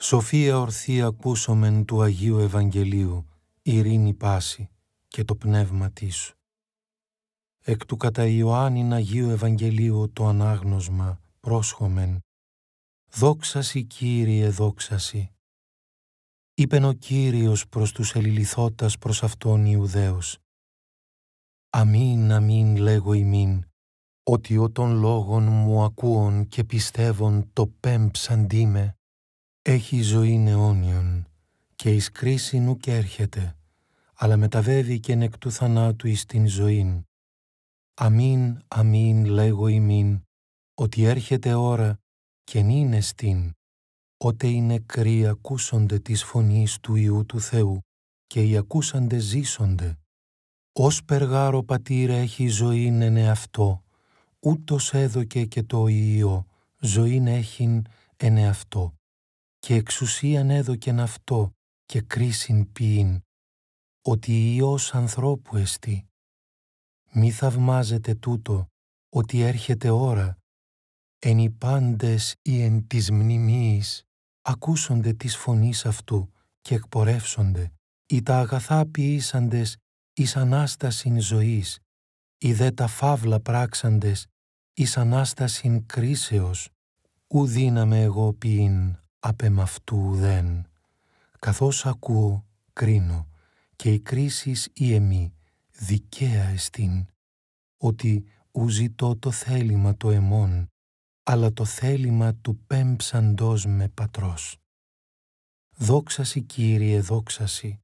Σοφία ορθή ακούσομεν του Αγίου Ευαγγελίου, ειρήνη πάση και το πνεύμα τής. Εκ του κατά Ιωάννην Αγίου Ευαγγελίου το ανάγνωσμα πρόσχομεν, «Δόξασι Κύριε, δόξασι». Είπεν ο Κύριος προς τους ελληλιθώτας προς αυτόν Ιουδαίος, «Αμήν, αμήν, λέγω ημήν, ότι ο των λόγων μου ακούων και πιστεύων το πέμψαντί με, έχει η ζωή αιώνιον και εις κρίση νου και έρχεται, αλλά μεταβεύει και νεκ του θανάτου εις την ζωήν. Αμήν, αμήν, λέγω ημίν, ότι έρχεται ώρα και είναι στην, ότε οι νεκροί ακούσονται της φωνής του Ιού του Θεού και οι ακούσαντε ζήσονται. Ως περγάρο πατήρα έχει ζωήν εν εαυτό, ούτως έδωκε και το Υιό, ζωήν έχειν εν εαυτό και εξουσίαν έδωκεν αυτό και κρίσιν ποιήν, ότι Υιός ανθρώπου εστί. Μη θαυμάζετε τούτο, ότι έρχεται ώρα, εν οι πάντες ή εν της μνημείς, ακούσονται της φωνής αυτού και εκπορεύσονται, ή τα αγαθά ποιήσαντες εις Ανάστασιν ζωής, ή δε τα φαύλα πράξαντες εις Ανάστασιν κρίσεως, ου δύναμε εγώ ποιήν απεμ' αυτού δεν. Καθώς ακούω, κρίνω, και η κρίσις η εμή δικαία εστίν, ότι ου το θέλημα το εμών, αλλά το θέλημα του πέμψαντός με πατρός. Δόξαση Κύριε, δόξαση,